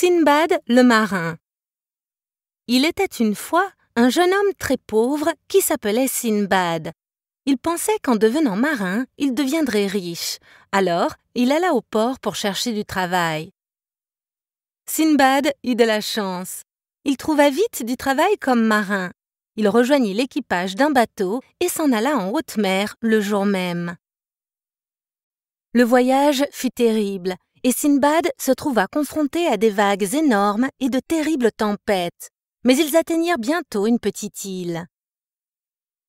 Sinbad le marin. Il était une fois un jeune homme très pauvre qui s'appelait Sinbad. Il pensait qu'en devenant marin, il deviendrait riche. Alors, il alla au port pour chercher du travail. Sinbad eut de la chance. Il trouva vite du travail comme marin. Il rejoignit l'équipage d'un bateau et s'en alla en haute mer le jour même. Le voyage fut terrible et Sinbad se trouva confronté à des vagues énormes et de terribles tempêtes, mais ils atteignirent bientôt une petite île.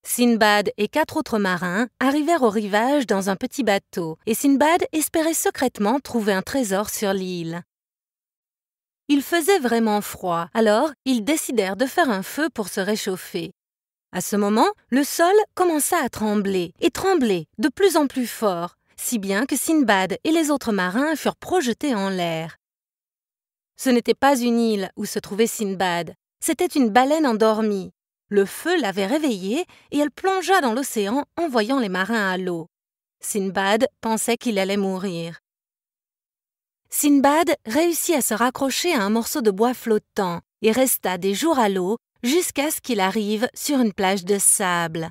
Sinbad et quatre autres marins arrivèrent au rivage dans un petit bateau, et Sinbad espérait secrètement trouver un trésor sur l'île. Il faisait vraiment froid, alors ils décidèrent de faire un feu pour se réchauffer. À ce moment, le sol commença à trembler, et trembler de plus en plus fort, si bien que Sinbad et les autres marins furent projetés en l'air. Ce n'était pas une île où se trouvait Sinbad, c'était une baleine endormie. Le feu l'avait réveillée et elle plongea dans l'océan en voyant les marins à l'eau. Sinbad pensait qu'il allait mourir. Sinbad réussit à se raccrocher à un morceau de bois flottant et resta des jours à l'eau jusqu'à ce qu'il arrive sur une plage de sable.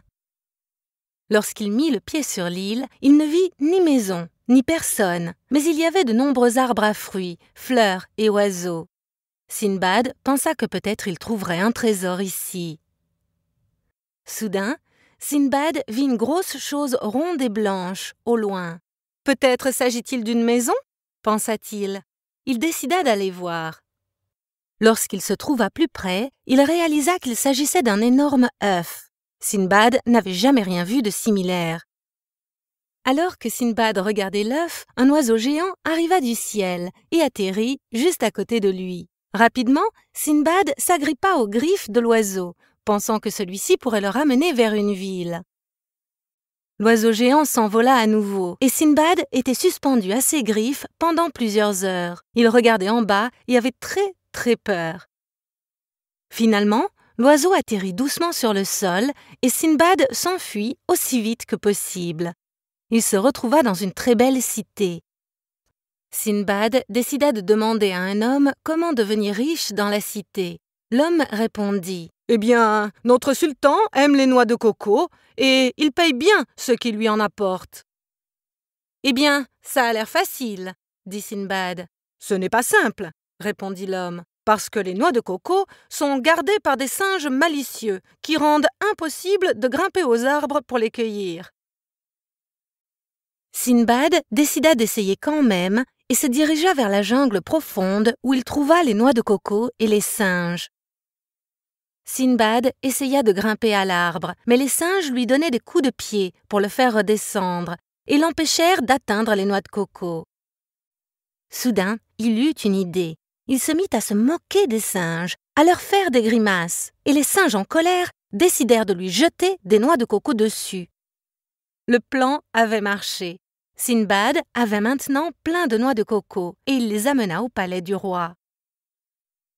Lorsqu'il mit le pied sur l'île, il ne vit ni maison, ni personne, mais il y avait de nombreux arbres à fruits, fleurs et oiseaux. Sinbad pensa que peut-être il trouverait un trésor ici. Soudain, Sinbad vit une grosse chose ronde et blanche, au loin. Peut-être s'agit-il d'une maison pensa-t-il. Il décida d'aller voir. Lorsqu'il se trouva plus près, il réalisa qu'il s'agissait d'un énorme œuf. Sinbad n'avait jamais rien vu de similaire. Alors que Sinbad regardait l'œuf, un oiseau géant arriva du ciel et atterrit juste à côté de lui. Rapidement, Sinbad s'agrippa aux griffes de l'oiseau, pensant que celui-ci pourrait le ramener vers une ville. L'oiseau géant s'envola à nouveau, et Sinbad était suspendu à ses griffes pendant plusieurs heures. Il regardait en bas et avait très très peur. Finalement, l'oiseau atterrit doucement sur le sol et Sinbad s'enfuit aussi vite que possible. Il se retrouva dans une très belle cité. Sinbad décida de demander à un homme comment devenir riche dans la cité. L'homme répondit Eh bien, notre sultan aime les noix de coco et il paye bien ce qui lui en apporte. »« Eh bien, ça a l'air facile, dit Sinbad. Ce n'est pas simple, répondit l'homme parce que les noix de coco sont gardées par des singes malicieux qui rendent impossible de grimper aux arbres pour les cueillir. Sinbad décida d'essayer quand même et se dirigea vers la jungle profonde où il trouva les noix de coco et les singes. Sinbad essaya de grimper à l'arbre, mais les singes lui donnaient des coups de pied pour le faire redescendre et l'empêchèrent d'atteindre les noix de coco. Soudain, il eut une idée il se mit à se moquer des singes, à leur faire des grimaces, et les singes en colère décidèrent de lui jeter des noix de coco dessus. Le plan avait marché. Sinbad avait maintenant plein de noix de coco, et il les amena au palais du roi.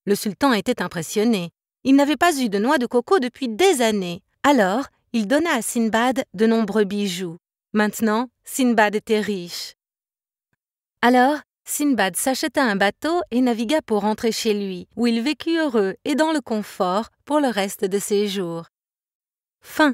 Le sultan était impressionné. Il n'avait pas eu de noix de coco depuis des années, alors il donna à Sinbad de nombreux bijoux. Maintenant, Sinbad était riche. Alors, Sinbad s'acheta un bateau et navigua pour rentrer chez lui, où il vécut heureux et dans le confort pour le reste de ses jours. Fin.